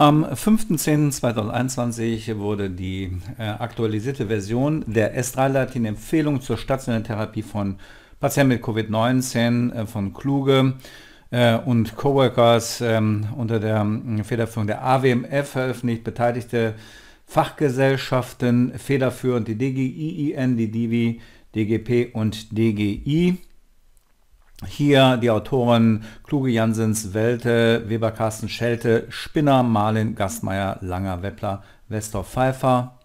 Am 5.10.2021 wurde die äh, aktualisierte Version der S3-Leitlinien-Empfehlung zur stationären Therapie von Patienten mit Covid-19 äh, von Kluge äh, und Coworkers ähm, unter der äh, Federführung der AWMF veröffentlicht. Beteiligte Fachgesellschaften federführend die DGIIN, die DIVI, DGP und DGI. Hier die Autoren Kluge, Jansens, Welte, Weber, Carsten, Schelte, Spinner, Marlin, Gastmeier, Langer, Weppler, Westorf, Pfeiffer,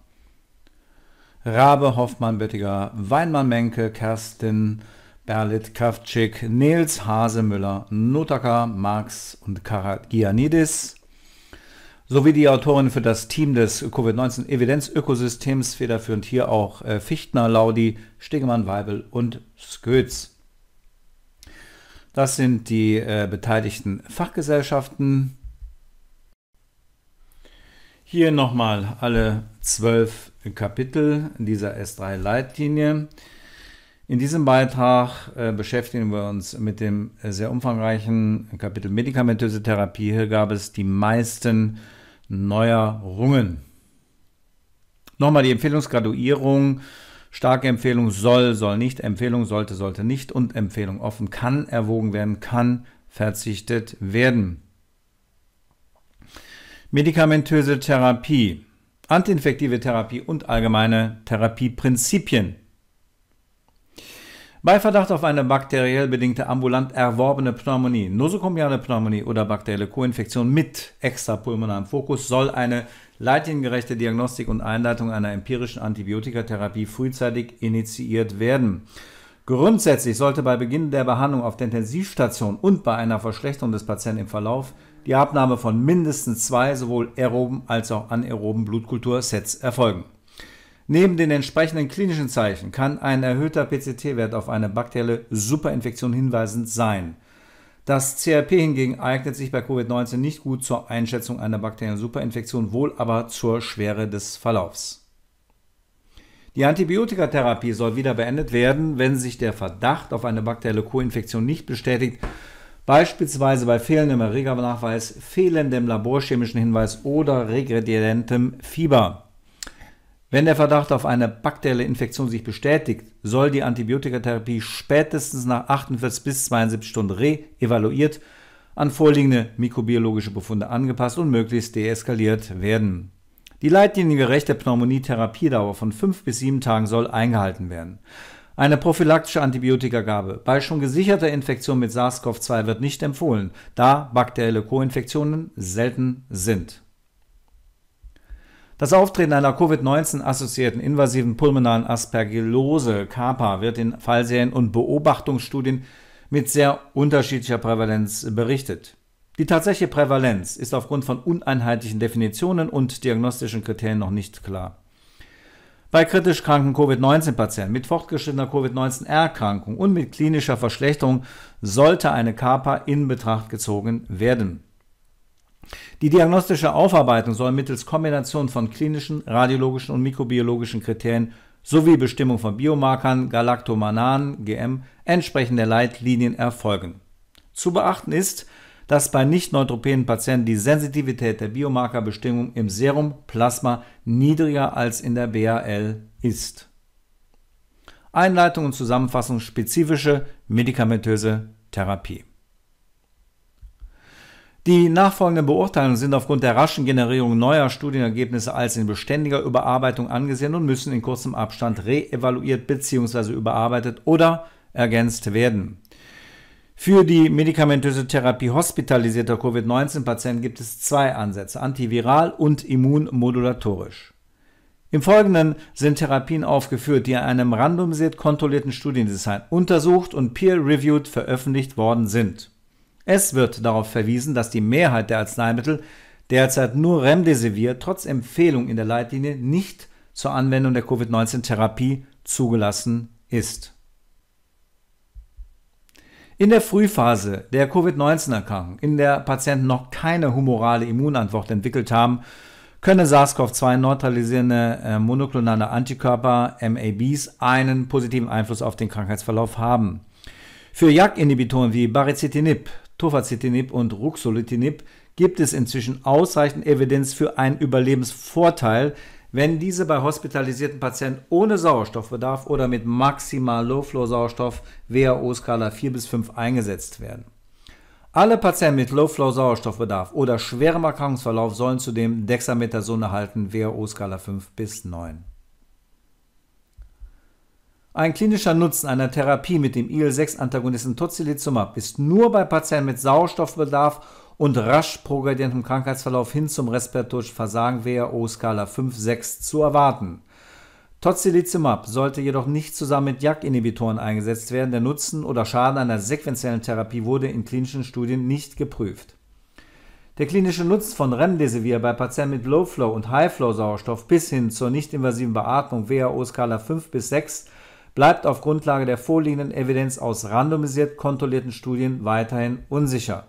Rabe, Hoffmann, Böttiger, Weinmann, Menke, Kerstin, Berlit, Kavtschik, Nils, Hase, Müller, Notaka, Marx und Karagianidis sowie die Autorin für das Team des Covid-19-Evidenzökosystems, federführend hier auch äh, Fichtner, Laudi, Stegemann, Weibel und Skötz. Das sind die äh, beteiligten Fachgesellschaften. Hier nochmal alle zwölf Kapitel dieser S3-Leitlinie. In diesem Beitrag äh, beschäftigen wir uns mit dem äh, sehr umfangreichen Kapitel medikamentöse Therapie. Hier gab es die meisten Neuerungen. Nochmal die Empfehlungsgraduierung Starke Empfehlung soll, soll nicht, Empfehlung sollte, sollte nicht und Empfehlung offen kann erwogen werden, kann verzichtet werden. Medikamentöse Therapie, antiinfektive Therapie und allgemeine Therapieprinzipien. Bei Verdacht auf eine bakteriell bedingte ambulant erworbene Pneumonie, nosokomiale Pneumonie oder bakterielle Koinfektion mit extrapulmonarem Fokus soll eine leitlingengerechte Diagnostik und Einleitung einer empirischen Antibiotikatherapie frühzeitig initiiert werden. Grundsätzlich sollte bei Beginn der Behandlung auf der Intensivstation und bei einer Verschlechterung des Patienten im Verlauf die Abnahme von mindestens zwei sowohl aeroben als auch anaeroben Blutkultursets erfolgen. Neben den entsprechenden klinischen Zeichen kann ein erhöhter PCT-Wert auf eine bakterielle Superinfektion hinweisend sein. Das CRP hingegen eignet sich bei Covid-19 nicht gut zur Einschätzung einer bakteriellen Superinfektion, wohl aber zur Schwere des Verlaufs. Die Antibiotikatherapie soll wieder beendet werden, wenn sich der Verdacht auf eine bakterielle Co-Infektion nicht bestätigt, beispielsweise bei fehlendem Erregernachweis, fehlendem laborchemischen Hinweis oder regredientem Fieber. Wenn der Verdacht auf eine bakterielle Infektion sich bestätigt, soll die Antibiotikatherapie spätestens nach 48 bis 72 Stunden re-evaluiert, an vorliegende mikrobiologische Befunde angepasst und möglichst deeskaliert werden. Die leitlinige Recht therapiedauer von 5 bis 7 Tagen soll eingehalten werden. Eine prophylaktische Antibiotikagabe bei schon gesicherter Infektion mit SARS-CoV-2 wird nicht empfohlen, da bakterielle Koinfektionen selten sind. Das Auftreten einer Covid-19-assoziierten invasiven pulmonalen Aspergillose, CAPA, wird in Fallserien und Beobachtungsstudien mit sehr unterschiedlicher Prävalenz berichtet. Die tatsächliche Prävalenz ist aufgrund von uneinheitlichen Definitionen und diagnostischen Kriterien noch nicht klar. Bei kritisch kranken Covid-19-Patienten mit fortgeschrittener Covid-19-Erkrankung und mit klinischer Verschlechterung sollte eine CAPA in Betracht gezogen werden. Die diagnostische Aufarbeitung soll mittels Kombination von klinischen, radiologischen und mikrobiologischen Kriterien sowie Bestimmung von Biomarkern Galactomanan, GM entsprechend der Leitlinien erfolgen. Zu beachten ist, dass bei nicht neutropenen Patienten die Sensitivität der Biomarkerbestimmung im Serum Plasma niedriger als in der BAL ist. Einleitung und Zusammenfassung spezifische medikamentöse Therapie. Die nachfolgenden Beurteilungen sind aufgrund der raschen Generierung neuer Studienergebnisse als in beständiger Überarbeitung angesehen und müssen in kurzem Abstand reevaluiert bzw. überarbeitet oder ergänzt werden. Für die medikamentöse Therapie hospitalisierter Covid-19-Patienten gibt es zwei Ansätze, antiviral und immunmodulatorisch. Im Folgenden sind Therapien aufgeführt, die in einem randomisiert kontrollierten Studiendesign untersucht und peer-reviewed veröffentlicht worden sind. Es wird darauf verwiesen, dass die Mehrheit der Arzneimittel derzeit nur Remdesivir trotz Empfehlung in der Leitlinie nicht zur Anwendung der Covid-19-Therapie zugelassen ist. In der Frühphase der Covid-19-Erkrankung, in der Patienten noch keine humorale Immunantwort entwickelt haben, können SARS-CoV-2 neutralisierende äh, monoklonale Antikörper MABs einen positiven Einfluss auf den Krankheitsverlauf haben. Für JAK-Inhibitoren wie Baricitinib Tofacitinib und Ruxolitinib gibt es inzwischen ausreichend Evidenz für einen Überlebensvorteil, wenn diese bei hospitalisierten Patienten ohne Sauerstoffbedarf oder mit maximal Low-Flow-Sauerstoff WHO-Skala 4 bis 5 eingesetzt werden. Alle Patienten mit Low-Flow-Sauerstoffbedarf oder schwerem Erkrankungsverlauf sollen zudem Dexamethason erhalten, WHO-Skala 5 bis 9. Ein klinischer Nutzen einer Therapie mit dem IL-6-Antagonisten Tocilizumab ist nur bei Patienten mit Sauerstoffbedarf und rasch progredientem Krankheitsverlauf hin zum respiratorischen Versagen WHO-Skala 5-6 zu erwarten. Tocilizumab sollte jedoch nicht zusammen mit JAK-Inhibitoren eingesetzt werden. Der Nutzen oder Schaden einer sequenziellen Therapie wurde in klinischen Studien nicht geprüft. Der klinische Nutzen von Remdesivir bei Patienten mit Low-Flow und High-Flow-Sauerstoff bis hin zur nicht-invasiven Beatmung WHO-Skala 5 bis 6 bleibt auf Grundlage der vorliegenden Evidenz aus randomisiert kontrollierten Studien weiterhin unsicher.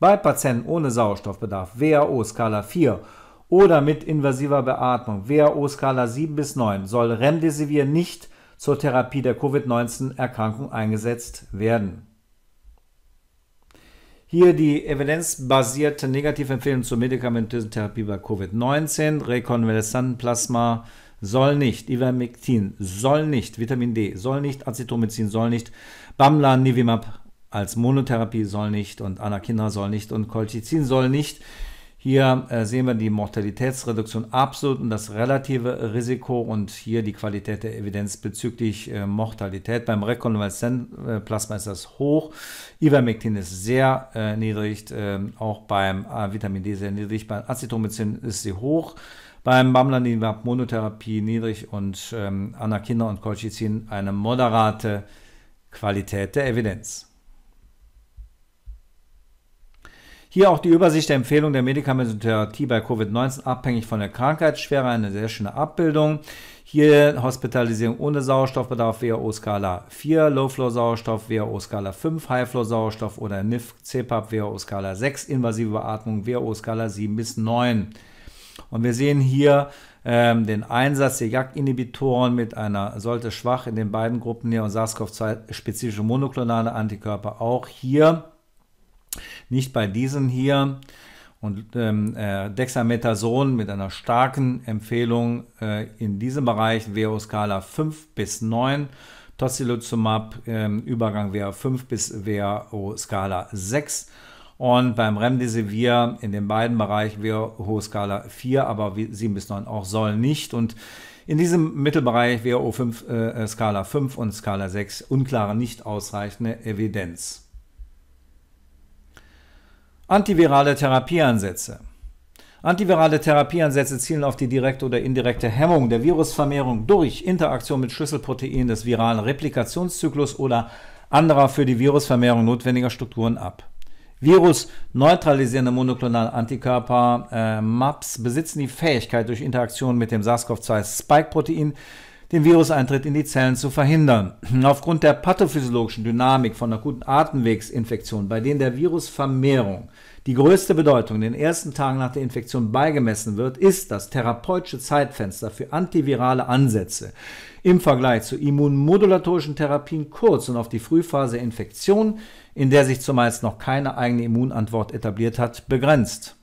Bei Patienten ohne Sauerstoffbedarf WHO-Skala 4 oder mit invasiver Beatmung WHO-Skala 7 bis 9 soll Remdesivir nicht zur Therapie der Covid-19-Erkrankung eingesetzt werden. Hier die evidenzbasierte Negativempfehlung zur medikamentösen Therapie bei Covid-19, Rekonvaleszantenplasma, Plasma soll nicht, Ivermectin soll nicht, Vitamin D soll nicht, Acetomycin soll nicht, Bamlan, Nivimab als Monotherapie soll nicht und Anakinra soll nicht und Colchicin soll nicht. Hier äh, sehen wir die Mortalitätsreduktion absolut und das relative Risiko und hier die Qualität der Evidenz bezüglich äh, Mortalität. Beim rekonvaleszent äh, Plasma ist das hoch, Ivermectin ist sehr niedrig, auch beim Vitamin D sehr niedrig, beim Acetomycin ist sie hoch. Beim Bamlanin war Monotherapie niedrig und ähm, Anakinra und Colchicin eine moderate Qualität der Evidenz. Hier auch die Übersicht der Empfehlung der Medikamentotherapie bei Covid-19 abhängig von der Krankheitsschwere. Eine sehr schöne Abbildung. Hier Hospitalisierung ohne Sauerstoffbedarf, WHO-Skala 4, Low-Flow-Sauerstoff, WHO-Skala 5, High-Flow-Sauerstoff oder NIF, CPAP, WHO-Skala 6, invasive Beatmung, WHO-Skala 7 bis 9. Und wir sehen hier ähm, den Einsatz der JAK-Inhibitoren mit einer sollte schwach in den beiden Gruppen hier und SARS-CoV-2-spezifische monoklonale Antikörper auch hier. Nicht bei diesen hier. Und ähm, äh, Dexamethason mit einer starken Empfehlung äh, in diesem Bereich, wo skala 5 bis 9. Tocilizumab, äh, Übergang WO 5 bis wo skala 6 und beim Remdesivir in den beiden Bereichen wir hohe Skala 4, aber 7 bis 9 auch soll nicht. Und in diesem Mittelbereich wäre O5 äh, äh, Skala 5 und Skala 6 unklare, nicht ausreichende Evidenz. Antivirale Therapieansätze. Antivirale Therapieansätze zielen auf die direkte oder indirekte Hemmung der Virusvermehrung durch Interaktion mit Schlüsselproteinen des viralen Replikationszyklus oder anderer für die Virusvermehrung notwendiger Strukturen ab. Virusneutralisierende monoklonale Antikörper, äh, MAPS, besitzen die Fähigkeit, durch Interaktion mit dem SARS-CoV-2-Spike-Protein den Viruseintritt in die Zellen zu verhindern. Aufgrund der pathophysiologischen Dynamik von akuten Atemwegsinfektionen, bei denen der Virusvermehrung die größte Bedeutung in den ersten Tagen nach der Infektion beigemessen wird, ist das therapeutische Zeitfenster für antivirale Ansätze im Vergleich zu immunmodulatorischen Therapien kurz und auf die Frühphase Infektion in der sich zumeist noch keine eigene Immunantwort etabliert hat, begrenzt.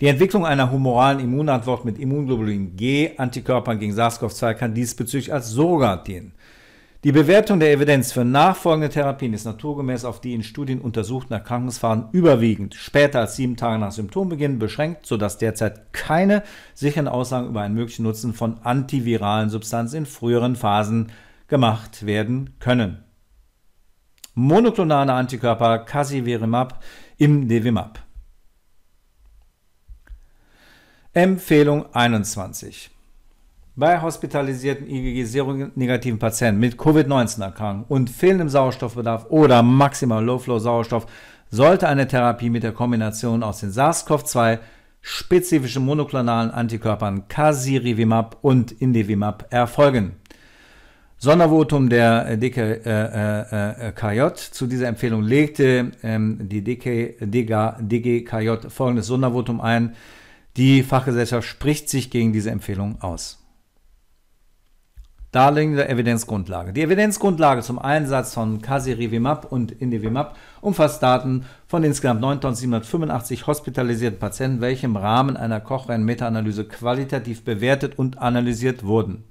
Die Entwicklung einer humoralen Immunantwort mit Immunglobulin G, Antikörpern gegen SARS-CoV-2, kann diesbezüglich als Surrogat dienen. Die Bewertung der Evidenz für nachfolgende Therapien ist naturgemäß auf die in Studien untersuchten Erkrankungsfahren überwiegend später als sieben Tage nach Symptombeginn beschränkt, sodass derzeit keine sicheren Aussagen über einen möglichen Nutzen von antiviralen Substanzen in früheren Phasen gemacht werden können monoklonale Antikörper Casivirimab im Devimab. Empfehlung 21. Bei hospitalisierten IgG-negativen Patienten mit Covid-19-Erkrankung und fehlendem Sauerstoffbedarf oder maximal Low-Flow-Sauerstoff sollte eine Therapie mit der Kombination aus den SARS-CoV-2 spezifischen monoklonalen Antikörpern Casirivimab und Indivimab erfolgen. Sondervotum der äh, DKJ äh, äh, zu dieser Empfehlung legte ähm, die DK, DGKJ folgendes Sondervotum ein. Die Fachgesellschaft spricht sich gegen diese Empfehlung aus. Darlegen der Evidenzgrundlage. Die Evidenzgrundlage zum Einsatz von Casirivimab und Indivimab umfasst Daten von insgesamt 9.785 hospitalisierten Patienten, welche im Rahmen einer Cochrane-Meta-Analyse qualitativ bewertet und analysiert wurden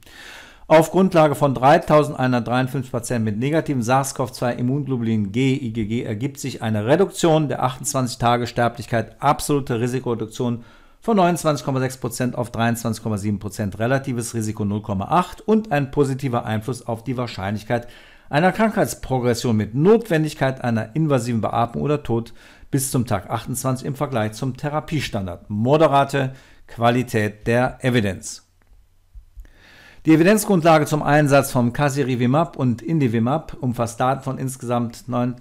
auf Grundlage von 3.153 Patienten mit negativem SARS-CoV-2-Immunglobulin G IgG ergibt sich eine Reduktion der 28-Tage-Sterblichkeit, absolute Risikoreduktion von 29,6% auf 23,7%, relatives Risiko 0,8 und ein positiver Einfluss auf die Wahrscheinlichkeit einer Krankheitsprogression mit Notwendigkeit einer invasiven Beatmung oder Tod bis zum Tag 28 im Vergleich zum Therapiestandard. Moderate Qualität der Evidenz. Die Evidenzgrundlage zum Einsatz von Casirivimab und Indivimab umfasst Daten von insgesamt 9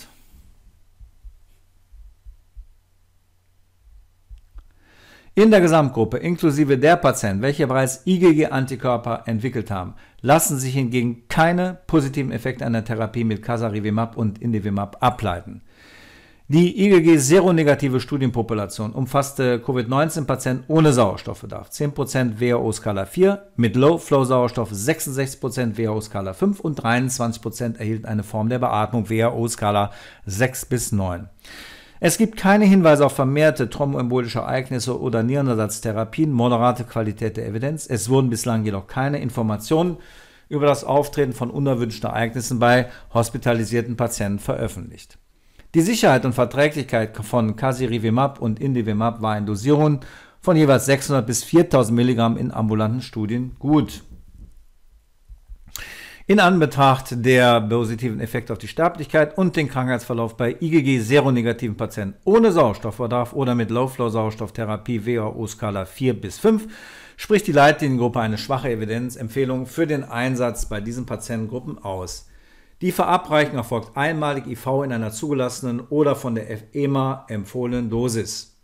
In der Gesamtgruppe, inklusive der Patienten, welche bereits IgG-Antikörper entwickelt haben, lassen sich hingegen keine positiven Effekte einer Therapie mit Casirivimab und Indivimab ableiten. Die IgG-seronegative Studienpopulation umfasste Covid-19-Patienten ohne Sauerstoffbedarf, 10% WHO-Skala 4, mit Low-Flow-Sauerstoff 66% WHO-Skala 5 und 23% erhielten eine Form der Beatmung WHO-Skala 6 bis 9. Es gibt keine Hinweise auf vermehrte thromboembolische Ereignisse oder Nierenersatztherapien, moderate Qualität der Evidenz. Es wurden bislang jedoch keine Informationen über das Auftreten von unerwünschten Ereignissen bei hospitalisierten Patienten veröffentlicht. Die Sicherheit und Verträglichkeit von Casirivimab und Indivimab war in Dosierungen von jeweils 600 bis 4000 Milligramm in ambulanten Studien gut. In Anbetracht der positiven Effekte auf die Sterblichkeit und den Krankheitsverlauf bei IgG-seronegativen Patienten ohne Sauerstoffbedarf oder mit Low-Flow-Sauerstofftherapie WHO-Skala 4 bis 5 spricht die Leitliniengruppe eine schwache Evidenzempfehlung für den Einsatz bei diesen Patientengruppen aus. Die Verabreichung erfolgt einmalig IV in einer zugelassenen oder von der EMA empfohlenen Dosis.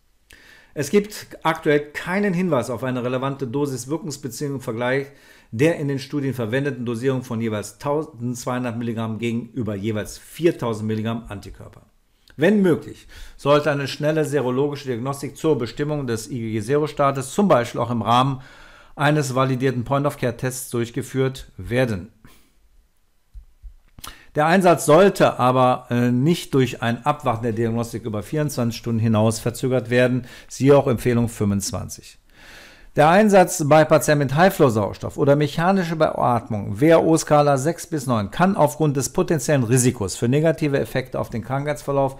Es gibt aktuell keinen Hinweis auf eine relevante Dosis-Wirkungsbeziehung im Vergleich der in den Studien verwendeten Dosierung von jeweils 1200 mg gegenüber jeweils 4000 mg Antikörper. Wenn möglich, sollte eine schnelle serologische Diagnostik zur Bestimmung des IgG-Zero-Status zum Beispiel auch im Rahmen eines validierten Point-of-Care-Tests durchgeführt werden. Der Einsatz sollte aber äh, nicht durch ein Abwarten der Diagnostik über 24 Stunden hinaus verzögert werden, siehe auch Empfehlung 25. Der Einsatz bei Patienten mit highflow sauerstoff oder mechanische Beatmung, WHO-Skala 6 bis 9, kann aufgrund des potenziellen Risikos für negative Effekte auf den Krankheitsverlauf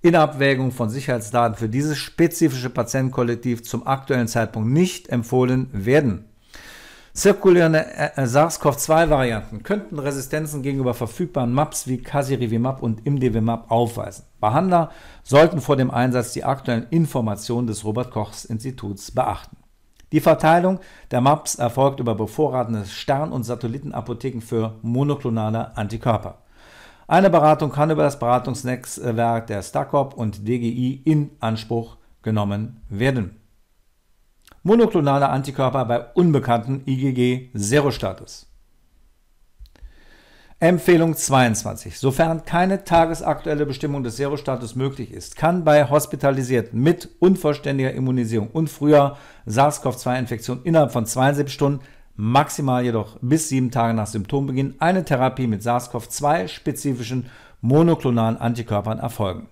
in Abwägung von Sicherheitsdaten für dieses spezifische Patientenkollektiv zum aktuellen Zeitpunkt nicht empfohlen werden. Zirkulierende äh, äh, SARS-CoV-2-Varianten könnten Resistenzen gegenüber verfügbaren MAPs wie Casirivimab und Imdevimab aufweisen. Behandler sollten vor dem Einsatz die aktuellen Informationen des Robert-Kochs-Instituts beachten. Die Verteilung der MAPs erfolgt über bevorratende Stern- und Satellitenapotheken für monoklonale Antikörper. Eine Beratung kann über das Beratungsnetzwerk der STACOP und DGI in Anspruch genommen werden monoklonale Antikörper bei unbekannten IgG-Serostatus. Empfehlung 22. Sofern keine tagesaktuelle Bestimmung des Serostatus möglich ist, kann bei Hospitalisierten mit unvollständiger Immunisierung und früher SARS-CoV-2-Infektion innerhalb von 72 Stunden, maximal jedoch bis sieben Tage nach Symptombeginn, eine Therapie mit SARS-CoV-2-spezifischen monoklonalen Antikörpern erfolgen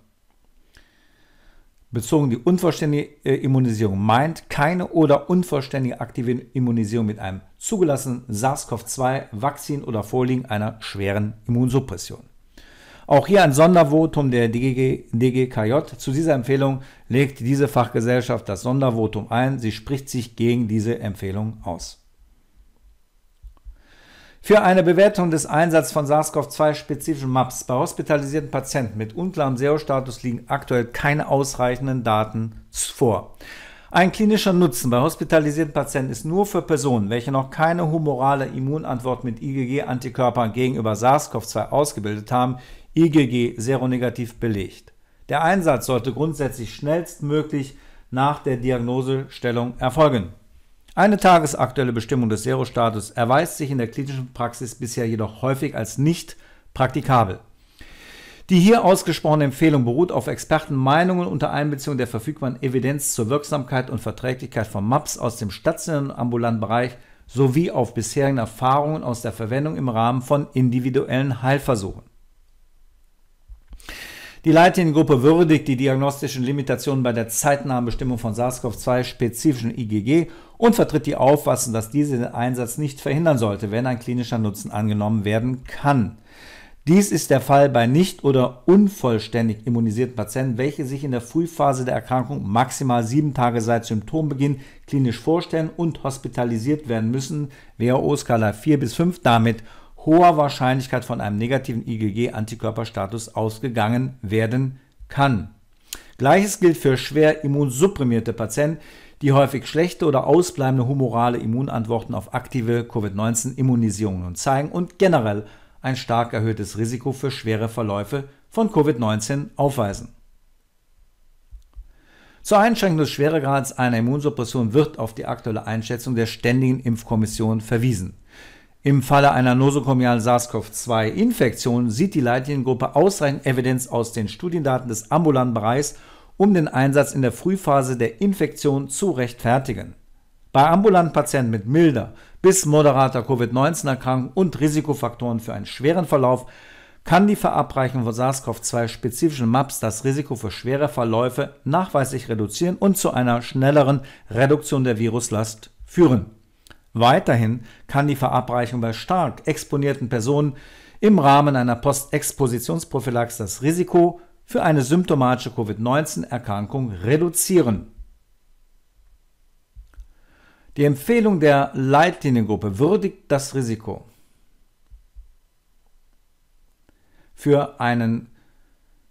bezogen die unvollständige äh, Immunisierung meint keine oder unvollständige aktive Immunisierung mit einem zugelassenen SARS-CoV-2-Vakzin oder Vorliegen einer schweren Immunsuppression. Auch hier ein Sondervotum der DG, DGKJ. Zu dieser Empfehlung legt diese Fachgesellschaft das Sondervotum ein. Sie spricht sich gegen diese Empfehlung aus. Für eine Bewertung des Einsatzes von SARS-CoV-2-spezifischen MAPS bei hospitalisierten Patienten mit unklarem Serostatus liegen aktuell keine ausreichenden Daten vor. Ein klinischer Nutzen bei hospitalisierten Patienten ist nur für Personen, welche noch keine humorale Immunantwort mit IgG-Antikörpern gegenüber SARS-CoV-2 ausgebildet haben, IgG seronegativ belegt. Der Einsatz sollte grundsätzlich schnellstmöglich nach der Diagnosestellung erfolgen. Eine tagesaktuelle Bestimmung des Serostatus erweist sich in der klinischen Praxis bisher jedoch häufig als nicht praktikabel. Die hier ausgesprochene Empfehlung beruht auf Expertenmeinungen unter Einbeziehung der verfügbaren Evidenz zur Wirksamkeit und Verträglichkeit von MAPS aus dem stationären ambulanten Bereich sowie auf bisherigen Erfahrungen aus der Verwendung im Rahmen von individuellen Heilversuchen. Die Leitliniengruppe würdigt die diagnostischen Limitationen bei der zeitnahen Bestimmung von SARS-CoV-2-spezifischen IgG und vertritt die Auffassung, dass diese den Einsatz nicht verhindern sollte, wenn ein klinischer Nutzen angenommen werden kann. Dies ist der Fall bei nicht oder unvollständig immunisierten Patienten, welche sich in der Frühphase der Erkrankung maximal sieben Tage seit Symptombeginn klinisch vorstellen und hospitalisiert werden müssen, WHO Skala 4 bis 5 damit hoher Wahrscheinlichkeit von einem negativen IgG-Antikörperstatus ausgegangen werden kann. Gleiches gilt für schwer immunsupprimierte Patienten, die häufig schlechte oder ausbleibende humorale Immunantworten auf aktive Covid-19-Immunisierungen zeigen und generell ein stark erhöhtes Risiko für schwere Verläufe von Covid-19 aufweisen. Zur Einschränkung des Schweregrads einer Immunsuppression wird auf die aktuelle Einschätzung der Ständigen Impfkommission verwiesen. Im Falle einer nosokomialen SARS-CoV-2-Infektion sieht die Leitliniengruppe ausreichend Evidenz aus den Studiendaten des ambulanten Bereichs, um den Einsatz in der Frühphase der Infektion zu rechtfertigen. Bei ambulanten Patienten mit milder bis moderater Covid-19-Erkrankung und Risikofaktoren für einen schweren Verlauf kann die Verabreichung von SARS-CoV-2-spezifischen MAPs das Risiko für schwere Verläufe nachweislich reduzieren und zu einer schnelleren Reduktion der Viruslast führen. Weiterhin kann die Verabreichung bei stark exponierten Personen im Rahmen einer Postexpositionsprophylaxe das Risiko für eine symptomatische Covid-19-Erkrankung reduzieren. Die Empfehlung der Leitliniengruppe würdigt das Risiko. Für einen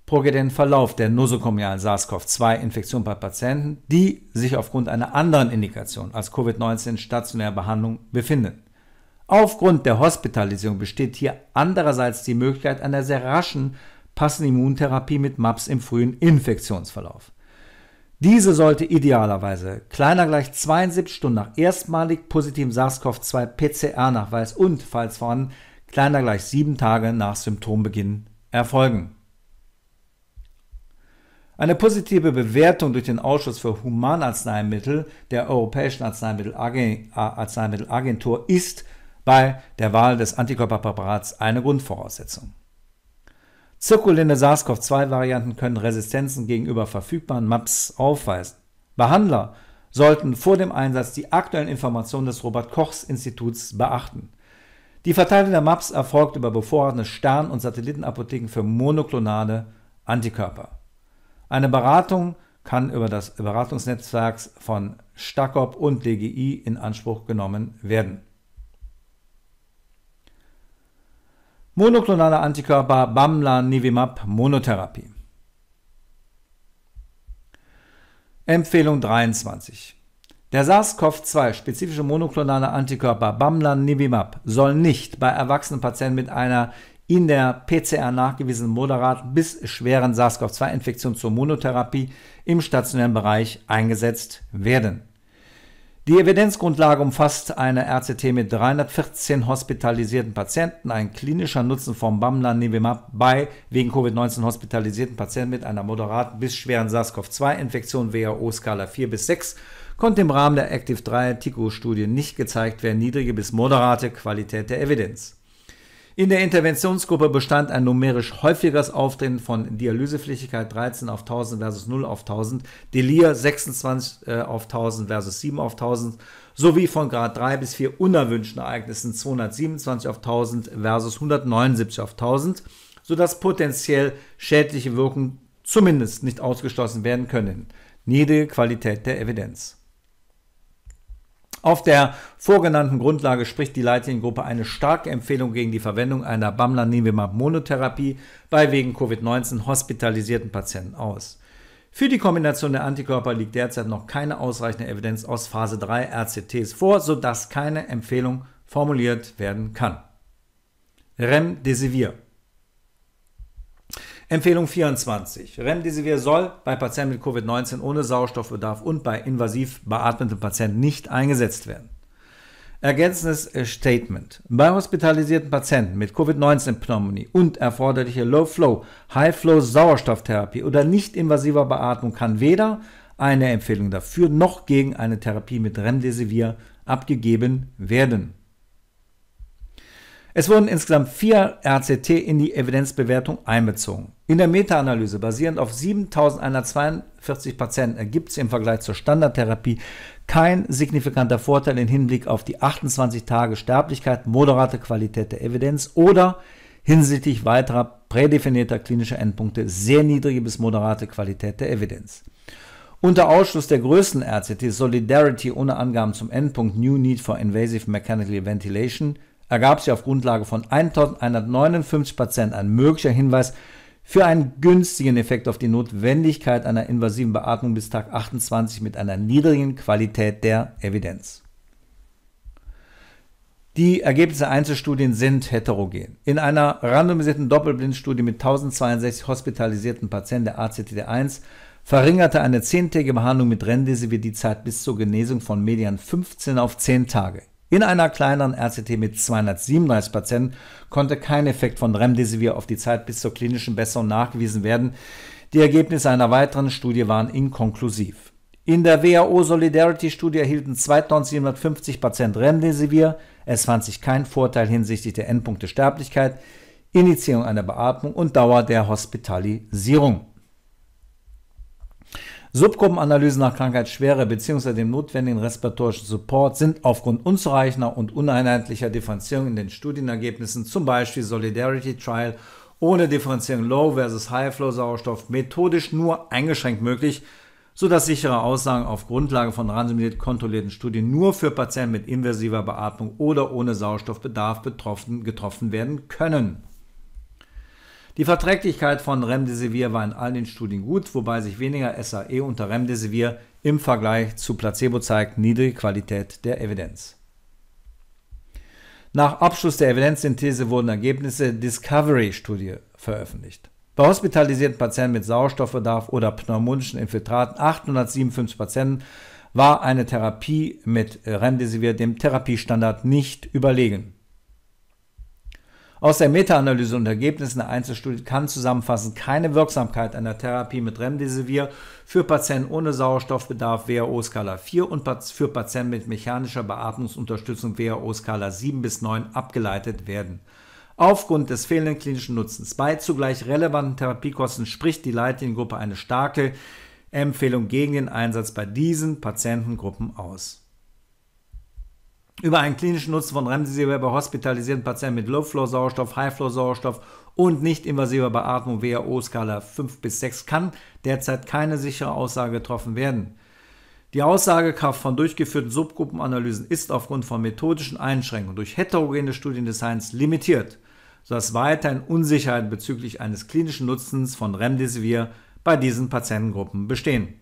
progredienten Verlauf der nosokomialen SARS-CoV-2-Infektion bei Patienten, die sich aufgrund einer anderen Indikation als Covid-19 in stationärer Behandlung befinden. Aufgrund der Hospitalisierung besteht hier andererseits die Möglichkeit einer sehr raschen passenden Immuntherapie mit MAPS im frühen Infektionsverlauf. Diese sollte idealerweise kleiner gleich 72 Stunden nach erstmalig positivem SARS-CoV-2 PCR-Nachweis und, falls vorhanden, kleiner gleich 7 Tage nach Symptombeginn erfolgen. Eine positive Bewertung durch den Ausschuss für Humanarzneimittel der Europäischen Arzneimittelagentur ist bei der Wahl des Antikörperpräparats eine Grundvoraussetzung. Zirkulierende SARS-CoV-2-Varianten können Resistenzen gegenüber verfügbaren MAPs aufweisen. Behandler sollten vor dem Einsatz die aktuellen Informationen des Robert-Kochs-Instituts beachten. Die Verteilung der MAPs erfolgt über bevorratene Stern- und Satellitenapotheken für monoklonale Antikörper. Eine Beratung kann über das Beratungsnetzwerk von Stakop und DGI in Anspruch genommen werden. Monoklonale Antikörper Bamlanivimab Monotherapie. Empfehlung 23. Der SARS-CoV-2-spezifische monoklonale Antikörper Bamlanivimab soll nicht bei erwachsenen Patienten mit einer in der PCR nachgewiesenen moderaten bis schweren SARS-CoV-2-Infektion zur Monotherapie im stationären Bereich eingesetzt werden. Die Evidenzgrundlage umfasst eine RCT mit 314 hospitalisierten Patienten, ein klinischer Nutzen von Bamlanivimab bei wegen Covid-19 hospitalisierten Patienten mit einer moderaten bis schweren SARS-CoV-2-Infektion WHO-Skala 4 bis 6 konnte im Rahmen der Active 3 TICO-Studie nicht gezeigt werden, niedrige bis moderate Qualität der Evidenz. In der Interventionsgruppe bestand ein numerisch häufigeres Auftreten von Dialyseflüssigkeit 13 auf 1000 versus 0 auf 1000, Delir 26 äh, auf 1000 versus 7 auf 1000 sowie von Grad 3 bis 4 unerwünschten Ereignissen 227 auf 1000 versus 179 auf 1000, sodass potenziell schädliche Wirkungen zumindest nicht ausgeschlossen werden können. Niedrige Qualität der Evidenz. Auf der vorgenannten Grundlage spricht die Leitliniengruppe eine starke Empfehlung gegen die Verwendung einer Bamlanivimab-Monotherapie bei wegen Covid-19 hospitalisierten Patienten aus. Für die Kombination der Antikörper liegt derzeit noch keine ausreichende Evidenz aus Phase 3 RCTs vor, sodass keine Empfehlung formuliert werden kann. Remdesivir Empfehlung 24. Remdesivir soll bei Patienten mit Covid-19 ohne Sauerstoffbedarf und bei invasiv beatmeten Patienten nicht eingesetzt werden. Ergänzendes äh, Statement. Bei hospitalisierten Patienten mit Covid-19-Pneumonie und erforderliche Low-Flow, High-Flow-Sauerstofftherapie oder nicht-invasiver Beatmung kann weder eine Empfehlung dafür noch gegen eine Therapie mit Remdesivir abgegeben werden. Es wurden insgesamt vier RCT in die Evidenzbewertung einbezogen. In der Meta-Analyse basierend auf 7142 Patienten ergibt es im Vergleich zur Standardtherapie kein signifikanter Vorteil im Hinblick auf die 28 Tage Sterblichkeit, moderate Qualität der Evidenz oder hinsichtlich weiterer prädefinierter klinischer Endpunkte sehr niedrige bis moderate Qualität der Evidenz. Unter Ausschluss der größten RCT Solidarity ohne Angaben zum Endpunkt New Need for Invasive Mechanical Ventilation ergab sich auf Grundlage von 1159 Patienten ein möglicher Hinweis für einen günstigen Effekt auf die Notwendigkeit einer invasiven Beatmung bis Tag 28 mit einer niedrigen Qualität der Evidenz. Die Ergebnisse Einzelstudien sind heterogen. In einer randomisierten Doppelblindstudie mit 1062 hospitalisierten Patienten der ACTD1 verringerte eine zehntägige Behandlung mit Remdesivir die Zeit bis zur Genesung von median 15 auf 10 Tage. In einer kleineren RCT mit 237 Patienten konnte kein Effekt von Remdesivir auf die Zeit bis zur klinischen Besserung nachgewiesen werden. Die Ergebnisse einer weiteren Studie waren inkonklusiv. In der WHO Solidarity Studie erhielten 2750 Patienten Remdesivir. Es fand sich kein Vorteil hinsichtlich der Endpunkte Sterblichkeit, Initiierung einer Beatmung und Dauer der Hospitalisierung. Subgruppenanalysen nach Krankheitsschwere bzw. dem notwendigen respiratorischen Support sind aufgrund unzureichender und uneinheitlicher Differenzierung in den Studienergebnissen, zum Beispiel Solidarity Trial ohne Differenzierung Low versus High Flow Sauerstoff, methodisch nur eingeschränkt möglich, sodass sichere Aussagen auf Grundlage von randomisiert kontrollierten Studien nur für Patienten mit invasiver Beatmung oder ohne Sauerstoffbedarf betroffen, getroffen werden können. Die Verträglichkeit von Remdesivir war in allen den Studien gut, wobei sich weniger SAE unter Remdesivir im Vergleich zu Placebo zeigt, niedrige Qualität der Evidenz. Nach Abschluss der Evidenzsynthese wurden Ergebnisse Discovery-Studie veröffentlicht. Bei hospitalisierten Patienten mit Sauerstoffbedarf oder pneumonischen Infiltraten 857 Patienten war eine Therapie mit Remdesivir dem Therapiestandard nicht überlegen. Aus der Meta-Analyse und Ergebnissen der Einzelstudie kann zusammenfassend keine Wirksamkeit einer Therapie mit Remdesivir für Patienten ohne Sauerstoffbedarf WHO-Skala 4 und für Patienten mit mechanischer Beatmungsunterstützung WHO-Skala 7 bis 9 abgeleitet werden. Aufgrund des fehlenden klinischen Nutzens bei zugleich relevanten Therapiekosten spricht die Leitliniengruppe eine starke Empfehlung gegen den Einsatz bei diesen Patientengruppen aus über einen klinischen Nutzen von Remdesivir bei hospitalisierten Patienten mit Low-Flow-Sauerstoff, High-Flow-Sauerstoff und nicht-invasiver Beatmung WHO-Skala 5 bis 6 kann derzeit keine sichere Aussage getroffen werden. Die Aussagekraft von durchgeführten Subgruppenanalysen ist aufgrund von methodischen Einschränkungen durch heterogene Studiendesigns limitiert, sodass weiterhin Unsicherheiten bezüglich eines klinischen Nutzens von Remdesivir bei diesen Patientengruppen bestehen.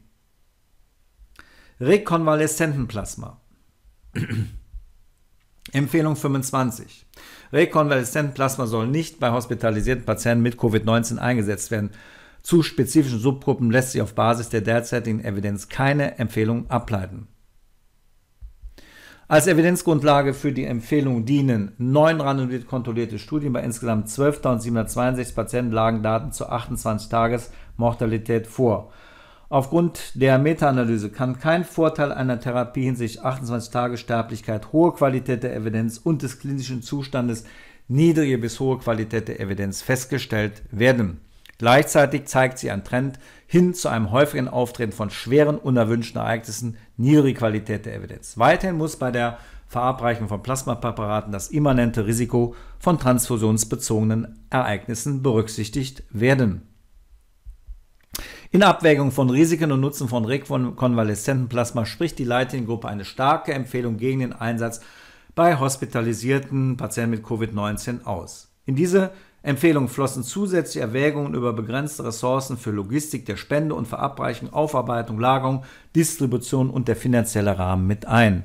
Rekonvaleszentenplasma Empfehlung 25. Rekonvaleszent Plasma soll nicht bei hospitalisierten Patienten mit Covid-19 eingesetzt werden. Zu spezifischen Subgruppen lässt sich auf Basis der derzeitigen Evidenz keine Empfehlung ableiten. Als Evidenzgrundlage für die Empfehlung dienen neun randomisiert kontrollierte Studien bei insgesamt 12.762 Patienten lagen Daten zur 28 Tages Mortalität vor. Aufgrund der Meta-Analyse kann kein Vorteil einer Therapie hinsichtlich 28-Tage-Sterblichkeit, hohe Qualität der Evidenz und des klinischen Zustandes niedrige bis hohe Qualität der Evidenz festgestellt werden. Gleichzeitig zeigt sie einen Trend hin zu einem häufigen Auftreten von schweren unerwünschten Ereignissen, niedrige Qualität der Evidenz. Weiterhin muss bei der Verabreichung von Plasmapräparaten das immanente Risiko von transfusionsbezogenen Ereignissen berücksichtigt werden. In Abwägung von Risiken und Nutzen von rekonvaleszentem Plasma spricht die Leitliniengruppe eine starke Empfehlung gegen den Einsatz bei hospitalisierten Patienten mit Covid-19 aus. In diese Empfehlung flossen zusätzliche Erwägungen über begrenzte Ressourcen für Logistik der Spende und Verabreichung, Aufarbeitung, Lagerung, Distribution und der finanzielle Rahmen mit ein.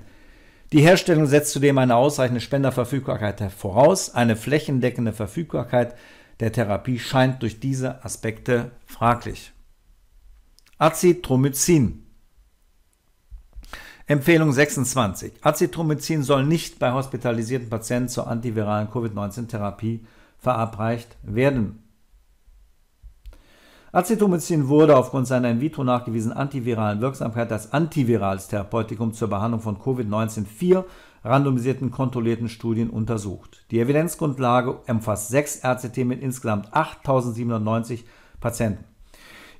Die Herstellung setzt zudem eine ausreichende Spenderverfügbarkeit voraus. Eine flächendeckende Verfügbarkeit der Therapie scheint durch diese Aspekte fraglich. Azithromycin. Empfehlung 26. Azithromycin soll nicht bei hospitalisierten Patienten zur antiviralen Covid-19-Therapie verabreicht werden. Acetomycin wurde aufgrund seiner in vitro nachgewiesenen antiviralen Wirksamkeit als antivirales Therapeutikum zur Behandlung von Covid-19 vier randomisierten kontrollierten Studien untersucht. Die Evidenzgrundlage umfasst sechs RCT mit insgesamt 8.790 Patienten.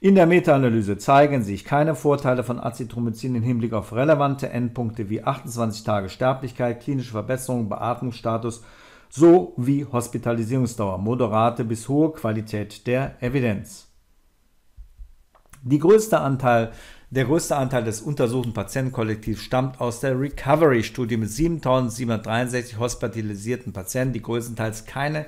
In der Meta-Analyse zeigen sich keine Vorteile von Azithromycin im Hinblick auf relevante Endpunkte wie 28 Tage Sterblichkeit, klinische Verbesserung, Beatmungsstatus sowie Hospitalisierungsdauer, moderate bis hohe Qualität der Evidenz. Größte Anteil, der größte Anteil des untersuchten Patientenkollektivs stammt aus der Recovery-Studie mit 7.763 hospitalisierten Patienten, die größtenteils keine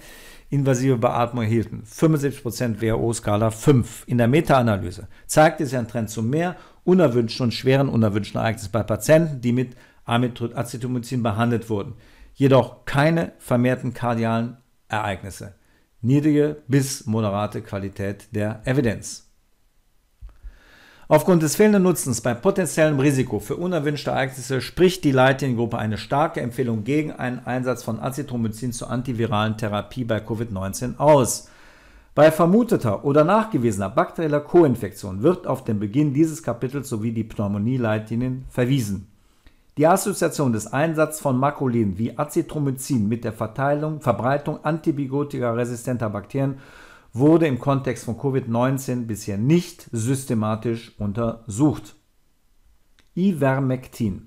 invasive Beatmung erhielten. 75% WHO-Skala 5. In der Meta-Analyse zeigte sich ein Trend zu mehr unerwünschten und schweren unerwünschten Ereignissen bei Patienten, die mit Acetomycin behandelt wurden. Jedoch keine vermehrten kardialen Ereignisse. Niedrige bis moderate Qualität der Evidenz. Aufgrund des fehlenden Nutzens bei potenziellem Risiko für unerwünschte Ereignisse spricht die Leitliniengruppe eine starke Empfehlung gegen einen Einsatz von Acetromycin zur antiviralen Therapie bei Covid-19 aus. Bei vermuteter oder nachgewiesener bakterieller Koinfektion wird auf den Beginn dieses Kapitels sowie die Pneumonie-Leitlinien verwiesen. Die Assoziation des Einsatzes von Makulin wie Acetromycin mit der Verteilung, Verbreitung antibiotikaresistenter Bakterien wurde im Kontext von Covid-19 bisher nicht systematisch untersucht. Ivermectin.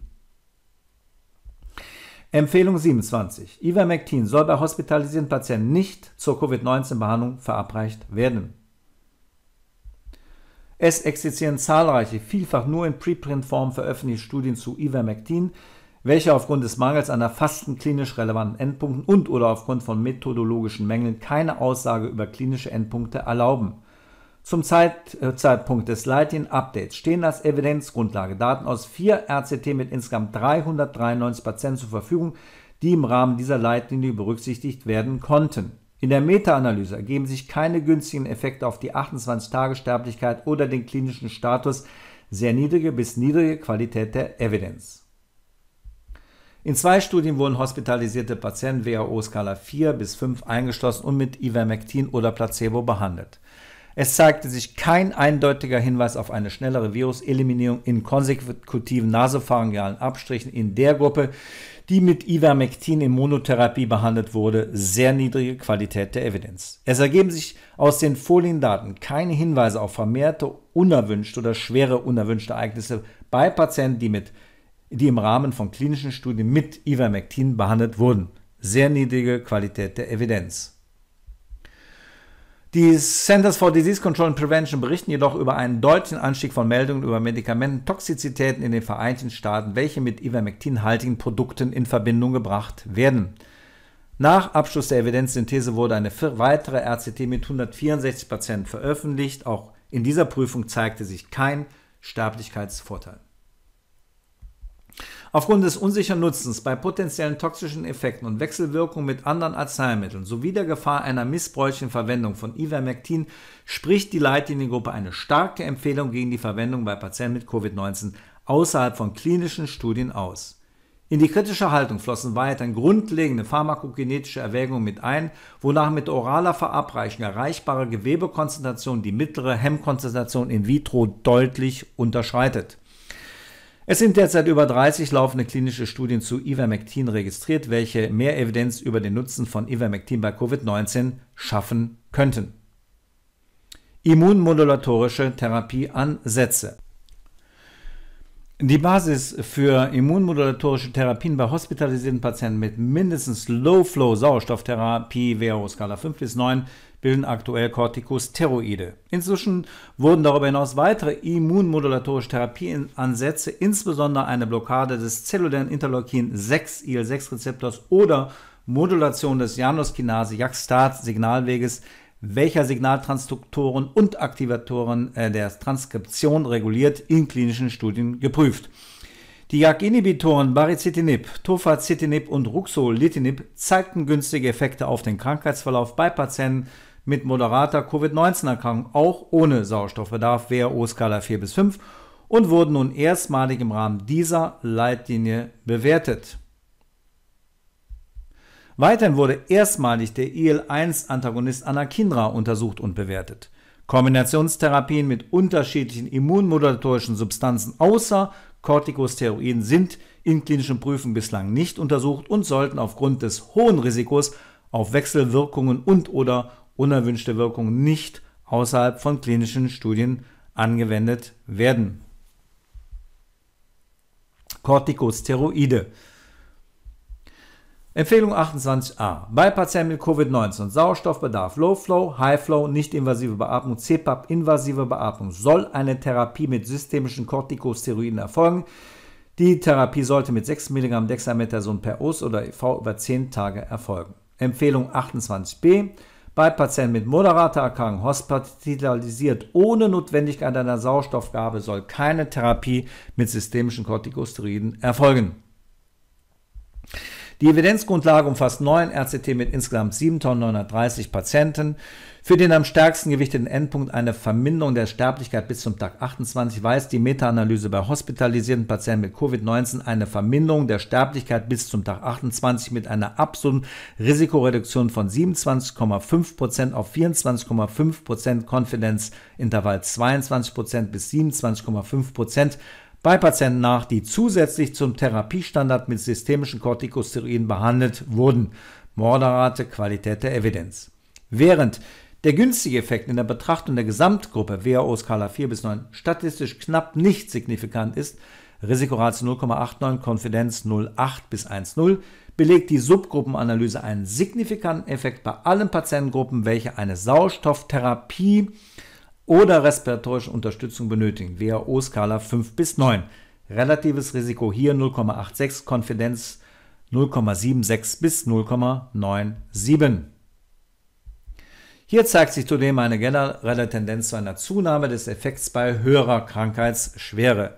Empfehlung 27. Ivermectin soll bei hospitalisierten Patienten nicht zur Covid-19-Behandlung verabreicht werden. Es existieren zahlreiche, vielfach nur in Preprint-Form veröffentlichte Studien zu Ivermectin, welche aufgrund des Mangels an erfassten klinisch relevanten Endpunkten und oder aufgrund von methodologischen Mängeln keine Aussage über klinische Endpunkte erlauben. Zum Zeit, äh, Zeitpunkt des leitlinien updates stehen als Evidenzgrundlage Daten aus vier RCT mit insgesamt 393 Patienten zur Verfügung, die im Rahmen dieser Leitlinie berücksichtigt werden konnten. In der Meta-Analyse ergeben sich keine günstigen Effekte auf die 28-Tage-Sterblichkeit oder den klinischen Status sehr niedrige bis niedrige Qualität der Evidenz. In zwei Studien wurden hospitalisierte Patienten WHO-Skala 4 bis 5 eingeschlossen und mit Ivermectin oder Placebo behandelt. Es zeigte sich kein eindeutiger Hinweis auf eine schnellere Viruseliminierung in konsekutiven nasopharyngealen Abstrichen in der Gruppe, die mit Ivermectin in Monotherapie behandelt wurde, sehr niedrige Qualität der Evidenz. Es ergeben sich aus den Foliendaten keine Hinweise auf vermehrte unerwünschte oder schwere unerwünschte Ereignisse bei Patienten, die mit die im Rahmen von klinischen Studien mit Ivermectin behandelt wurden. Sehr niedrige Qualität der Evidenz. Die Centers for Disease Control and Prevention berichten jedoch über einen deutlichen Anstieg von Meldungen über Medikamententoxizitäten in den Vereinigten Staaten, welche mit Ivermectin-haltigen Produkten in Verbindung gebracht werden. Nach Abschluss der Evidenzsynthese wurde eine weitere RCT mit 164 Patienten veröffentlicht. Auch in dieser Prüfung zeigte sich kein Sterblichkeitsvorteil. Aufgrund des unsicheren Nutzens bei potenziellen toxischen Effekten und Wechselwirkungen mit anderen Arzneimitteln sowie der Gefahr einer missbräuchlichen Verwendung von Ivermectin spricht die Leitliniengruppe eine starke Empfehlung gegen die Verwendung bei Patienten mit Covid-19 außerhalb von klinischen Studien aus. In die kritische Haltung flossen weiterhin grundlegende pharmakogenetische Erwägungen mit ein, wonach mit oraler Verabreichung erreichbare Gewebekonzentration die mittlere Hemmkonzentration in vitro deutlich unterschreitet. Es sind derzeit über 30 laufende klinische Studien zu Ivermectin registriert, welche mehr Evidenz über den Nutzen von Ivermectin bei Covid-19 schaffen könnten. Immunmodulatorische Therapieansätze. Die Basis für immunmodulatorische Therapien bei hospitalisierten Patienten mit mindestens Low-Flow-Sauerstofftherapie WHO Skala 5 bis 9 bilden aktuell Corticosteroide. Inzwischen wurden darüber hinaus weitere immunmodulatorische Therapieansätze, insbesondere eine Blockade des zellulären Interleukin 6 IL-6-Rezeptors oder Modulation des Januskinase-Jakstat-Signalweges, welcher Signaltransduktoren und Aktivatoren äh, der Transkription reguliert, in klinischen Studien geprüft. Die JAK-Inhibitoren Baricitinib, Tofacitinib und Ruxolitinib zeigten günstige Effekte auf den Krankheitsverlauf bei Patienten mit moderater Covid-19-Erkrankung auch ohne Sauerstoffbedarf WHO-Skala 4 bis 5 und wurden nun erstmalig im Rahmen dieser Leitlinie bewertet. Weiterhin wurde erstmalig der IL-1-Antagonist Anakinra untersucht und bewertet. Kombinationstherapien mit unterschiedlichen immunmodulatorischen Substanzen außer Corticosteroiden sind in klinischen Prüfungen bislang nicht untersucht und sollten aufgrund des hohen Risikos auf Wechselwirkungen und/oder unerwünschte Wirkung nicht außerhalb von klinischen Studien angewendet werden. Corticosteroide. Empfehlung 28a. Bei Patienten mit Covid-19 und Sauerstoffbedarf, Low Flow, High Flow, nicht-invasive Beatmung, CPAP, invasive Beatmung soll eine Therapie mit systemischen Corticosteroiden erfolgen. Die Therapie sollte mit 6 mg Dexamethason per OS oder IV e über 10 Tage erfolgen. Empfehlung 28b. Bei Patienten mit moderater Erkrankung hospitalisiert ohne Notwendigkeit einer Sauerstoffgabe soll keine Therapie mit systemischen Corticosteroiden erfolgen. Die Evidenzgrundlage umfasst neun RCT mit insgesamt 7.930 Patienten. Für den am stärksten gewichteten Endpunkt eine Verminderung der Sterblichkeit bis zum Tag 28 weist die Meta-Analyse bei hospitalisierten Patienten mit Covid-19 eine Verminderung der Sterblichkeit bis zum Tag 28 mit einer absoluten Risikoreduktion von 27,5% auf 24,5% Konfidenz, Intervall 22% bis 27,5% bei Patienten nach, die zusätzlich zum Therapiestandard mit systemischen Corticosteroiden behandelt wurden. Morderrate, Qualität der Evidenz. Während der günstige Effekt in der Betrachtung der Gesamtgruppe WHO Skala 4 bis 9 statistisch knapp nicht signifikant ist, Risikorate 0,89, Konfidenz 0,8 bis 1,0, belegt die Subgruppenanalyse einen signifikanten Effekt bei allen Patientengruppen, welche eine Sauerstofftherapie oder respiratorische Unterstützung benötigen. WHO-Skala 5 bis 9. Relatives Risiko hier 0,86, Konfidenz 0,76 bis 0,97. Hier zeigt sich zudem eine generelle Tendenz zu einer Zunahme des Effekts bei höherer Krankheitsschwere.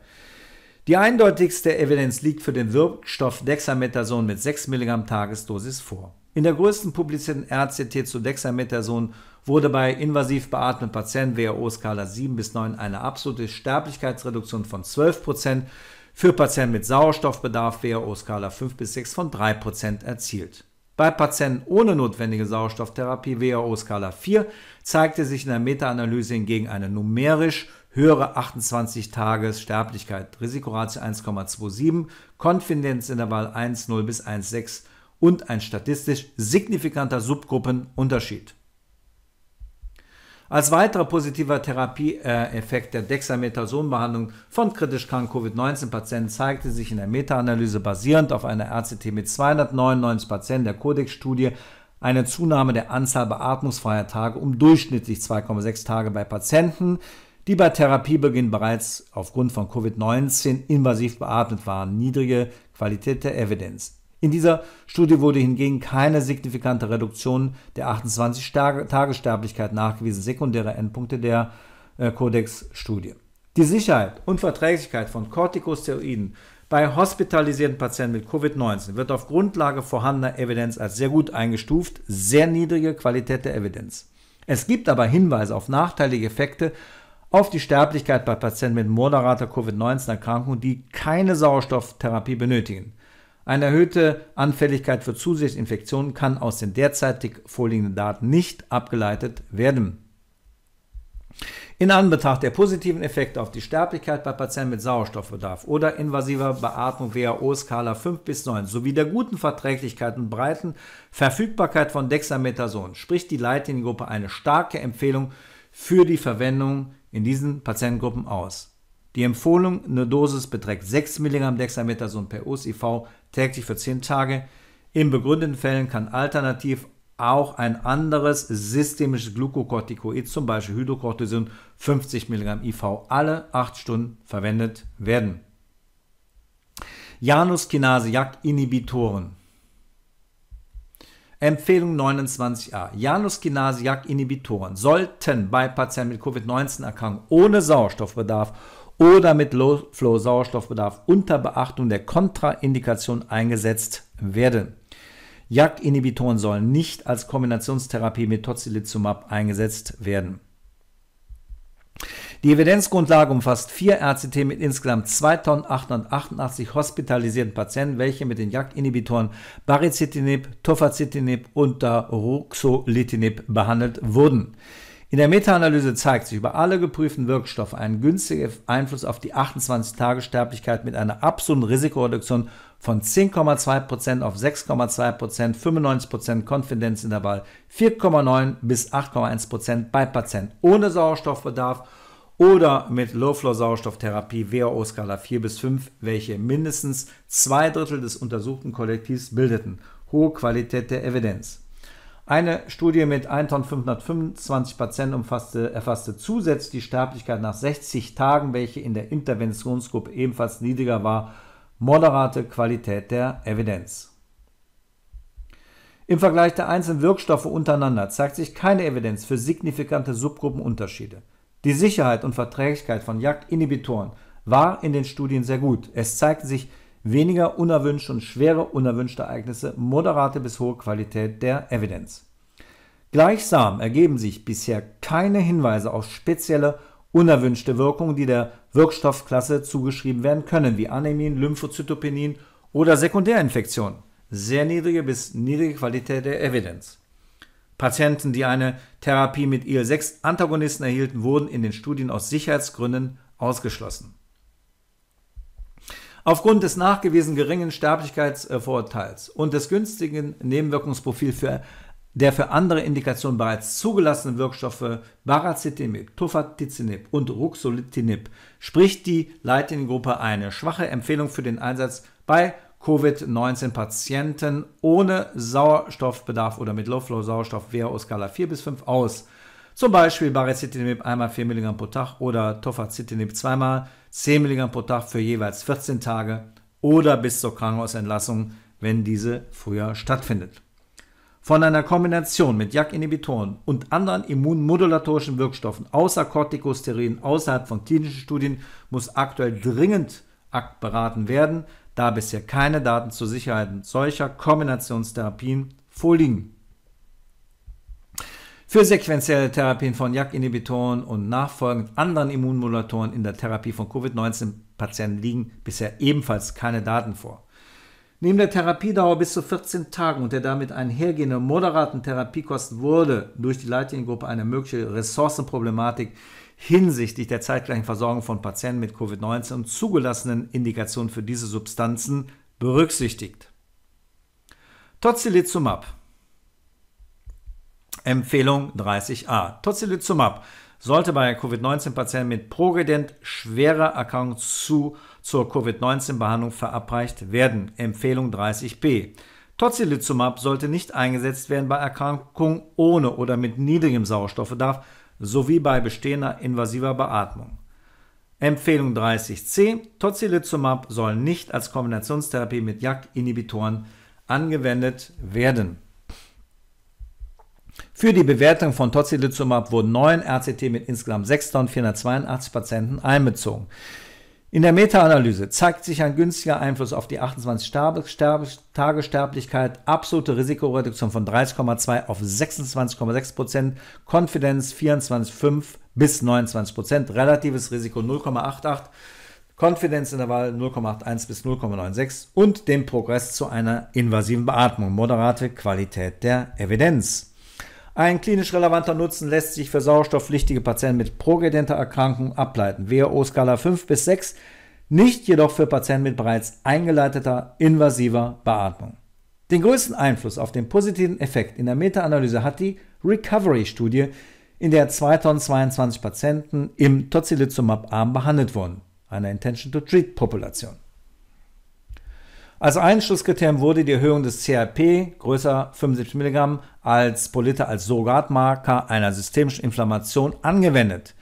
Die eindeutigste Evidenz liegt für den Wirkstoff Dexamethason mit 6 mg Tagesdosis vor. In der größten publizierten RCT zu Dexamethason wurde bei invasiv beatmeten Patienten WHO-Skala 7 bis 9 eine absolute Sterblichkeitsreduktion von 12%, Prozent für Patienten mit Sauerstoffbedarf WHO-Skala 5 bis 6 von 3% Prozent erzielt. Bei Patienten ohne notwendige Sauerstofftherapie WHO-Skala 4 zeigte sich in der Meta-Analyse hingegen eine numerisch höhere 28-Tages-Sterblichkeit, Risikoratio 1,27, Konfidenzintervall 1,0 bis 1,6 und ein statistisch signifikanter Subgruppenunterschied. Als weiterer positiver Therapieeffekt der Dexamethasonbehandlung von kritisch kranken Covid-19-Patienten zeigte sich in der Meta-Analyse basierend auf einer RCT mit 299 Patienten der Codex-Studie eine Zunahme der Anzahl beatmungsfreier Tage um durchschnittlich 2,6 Tage bei Patienten, die bei Therapiebeginn bereits aufgrund von Covid-19 invasiv beatmet waren. Niedrige Qualität der Evidenz. In dieser Studie wurde hingegen keine signifikante Reduktion der 28-Tagessterblichkeit nachgewiesen, sekundäre Endpunkte der äh, Codex-Studie. Die Sicherheit und Verträglichkeit von Corticosteroiden bei hospitalisierten Patienten mit Covid-19 wird auf Grundlage vorhandener Evidenz als sehr gut eingestuft, sehr niedrige Qualität der Evidenz. Es gibt aber Hinweise auf nachteilige Effekte auf die Sterblichkeit bei Patienten mit moderater Covid-19-Erkrankung, die keine Sauerstofftherapie benötigen. Eine erhöhte Anfälligkeit für zusätzliche kann aus den derzeitig vorliegenden Daten nicht abgeleitet werden. In Anbetracht der positiven Effekte auf die Sterblichkeit bei Patienten mit Sauerstoffbedarf oder invasiver Beatmung WHO-Skala 5 bis 9 sowie der guten Verträglichkeit und breiten Verfügbarkeit von Dexamethason spricht die Leitliniengruppe eine starke Empfehlung für die Verwendung in diesen Patientengruppen aus. Die Empfohlung, eine Dosis beträgt 6 mg Dexamethason per OSIV täglich für 10 Tage. In begründeten Fällen kann alternativ auch ein anderes systemisches Glukokortikoid, zum Beispiel Hydrocortison 50 mg IV, alle 8 Stunden verwendet werden. Januskinase-Jak-Inhibitoren. Empfehlung 29a. Januskinase-Jak-Inhibitoren sollten bei Patienten mit Covid-19-Erkrankung ohne Sauerstoffbedarf oder mit Low-Flow-Sauerstoffbedarf unter Beachtung der Kontraindikation eingesetzt werden. JAK-Inhibitoren sollen nicht als Kombinationstherapie mit Tocilizumab eingesetzt werden. Die Evidenzgrundlage umfasst vier RCT mit insgesamt 2888 hospitalisierten Patienten, welche mit den JAK-Inhibitoren Baricitinib, Tofacitinib und Daruxolitinib behandelt wurden. In der Meta-Analyse zeigt sich über alle geprüften Wirkstoffe ein günstiger Einfluss auf die 28-Tage-Sterblichkeit mit einer absoluten Risikoreduktion von 10,2% auf 6,2%, 95% Konfidenzintervall, 4,9 bis 8,1% bei Patienten ohne Sauerstoffbedarf oder mit Low-Flow-Sauerstofftherapie WHO-Skala 4 bis 5, welche mindestens zwei Drittel des untersuchten Kollektivs bildeten. Hohe Qualität der Evidenz. Eine Studie mit 1525 Patienten umfasste, erfasste zusätzlich die Sterblichkeit nach 60 Tagen, welche in der Interventionsgruppe ebenfalls niedriger war. Moderate Qualität der Evidenz. Im Vergleich der einzelnen Wirkstoffe untereinander zeigt sich keine Evidenz für signifikante Subgruppenunterschiede. Die Sicherheit und Verträglichkeit von Jagdinhibitoren war in den Studien sehr gut. Es zeigten sich weniger unerwünschte und schwere unerwünschte Ereignisse, moderate bis hohe Qualität der Evidenz. Gleichsam ergeben sich bisher keine Hinweise auf spezielle unerwünschte Wirkungen, die der Wirkstoffklasse zugeschrieben werden können, wie Anämien, Lymphozytopenien oder Sekundärinfektionen. Sehr niedrige bis niedrige Qualität der Evidenz. Patienten, die eine Therapie mit IL-6-Antagonisten erhielten, wurden in den Studien aus Sicherheitsgründen ausgeschlossen. Aufgrund des nachgewiesen geringen Sterblichkeitsvorteils und des günstigen Nebenwirkungsprofils für der für andere Indikationen bereits zugelassenen Wirkstoffe Baracetinib, Tofacitinib und Ruxolitinib spricht die Leitliniengruppe eine schwache Empfehlung für den Einsatz bei Covid-19-Patienten ohne Sauerstoffbedarf oder mit Low-Flow-Sauerstoff WHO-Skala 4 bis 5 aus. Zum Beispiel Baricitinib einmal 4 mg pro Tag oder Tofacitinib zweimal 10 mg pro Tag für jeweils 14 Tage oder bis zur Krankenhausentlassung, wenn diese früher stattfindet. Von einer Kombination mit JAK-Inhibitoren und anderen immunmodulatorischen Wirkstoffen außer Corticosteroiden außerhalb von klinischen Studien muss aktuell dringend beraten werden, da bisher keine Daten zur Sicherheit solcher Kombinationstherapien vorliegen für sequenzielle Therapien von JAK-Inhibitoren und nachfolgend anderen Immunmodulatoren in der Therapie von Covid-19-Patienten liegen bisher ebenfalls keine Daten vor. Neben der Therapiedauer bis zu 14 Tagen und der damit einhergehenden moderaten Therapiekosten wurde durch die Leitliniengruppe eine mögliche Ressourcenproblematik hinsichtlich der zeitgleichen Versorgung von Patienten mit Covid-19 und zugelassenen Indikationen für diese Substanzen berücksichtigt. Tozilizumab Empfehlung 30a. Tocilizumab sollte bei Covid-19-Patienten mit progredient schwerer Erkrankung zu, zur Covid-19-Behandlung verabreicht werden. Empfehlung 30b. Tocilizumab sollte nicht eingesetzt werden bei Erkrankungen ohne oder mit niedrigem Sauerstoffbedarf sowie bei bestehender invasiver Beatmung. Empfehlung 30c. Tocilizumab soll nicht als Kombinationstherapie mit JAK-Inhibitoren angewendet werden. Für die Bewertung von Tocilizumab wurden neun RCT mit insgesamt 6.482 Patienten einbezogen. In der Meta-Analyse zeigt sich ein günstiger Einfluss auf die 28 Tage absolute Risikoreduktion von 30,2 auf 26,6 Prozent, Konfidenz 24,5 bis 29 Prozent, relatives Risiko 0,88, Konfidenzintervall 0,81 bis 0,96 und dem Progress zu einer invasiven Beatmung, moderate Qualität der Evidenz. Ein klinisch relevanter Nutzen lässt sich für sauerstoffpflichtige Patienten mit progredenter Erkrankung ableiten. WHO-Skala 5 bis 6, nicht jedoch für Patienten mit bereits eingeleiteter invasiver Beatmung. Den größten Einfluss auf den positiven Effekt in der Meta-Analyse hat die Recovery-Studie, in der 2022 Patienten im Tocilizumab-Arm behandelt wurden, einer Intention-to-Treat-Population. Als Einschlusskriterium wurde die Erhöhung des CRP größer 75 mg als Politer als Surrogatmarker einer systemischen Inflammation angewendet.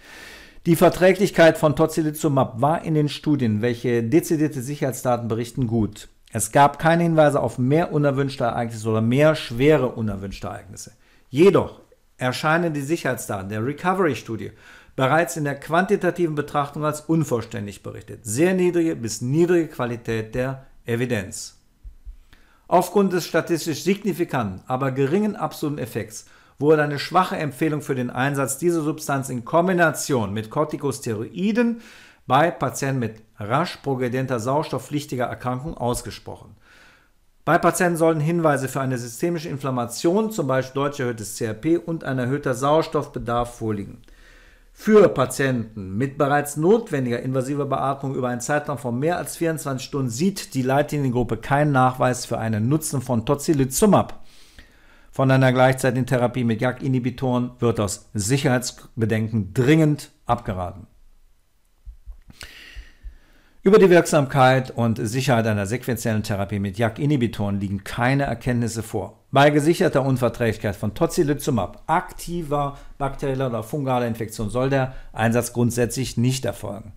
Die Verträglichkeit von Tocilizumab war in den Studien, welche dezidierte Sicherheitsdaten berichten, gut. Es gab keine Hinweise auf mehr unerwünschte Ereignisse oder mehr schwere unerwünschte Ereignisse. Jedoch erscheinen die Sicherheitsdaten der Recovery-Studie bereits in der quantitativen Betrachtung als unvollständig berichtet. Sehr niedrige bis niedrige Qualität der Evidenz. Aufgrund des statistisch signifikanten, aber geringen absoluten Effekts wurde eine schwache Empfehlung für den Einsatz dieser Substanz in Kombination mit Corticosteroiden bei Patienten mit rasch progredienter sauerstoffpflichtiger Erkrankung ausgesprochen. Bei Patienten sollten Hinweise für eine systemische Inflammation, zum Beispiel deutlich erhöhtes CRP und ein erhöhter Sauerstoffbedarf vorliegen. Für Patienten mit bereits notwendiger invasiver Beatmung über einen Zeitraum von mehr als 24 Stunden sieht die Leitliniengruppe keinen Nachweis für einen Nutzen von Tocilizumab. Von einer gleichzeitigen Therapie mit JAK-Inhibitoren wird aus Sicherheitsbedenken dringend abgeraten. Über die Wirksamkeit und Sicherheit einer sequenziellen Therapie mit JAK-Inhibitoren liegen keine Erkenntnisse vor. Bei gesicherter Unverträglichkeit von Tocilizumab, aktiver bakterieller oder fungaler Infektion, soll der Einsatz grundsätzlich nicht erfolgen.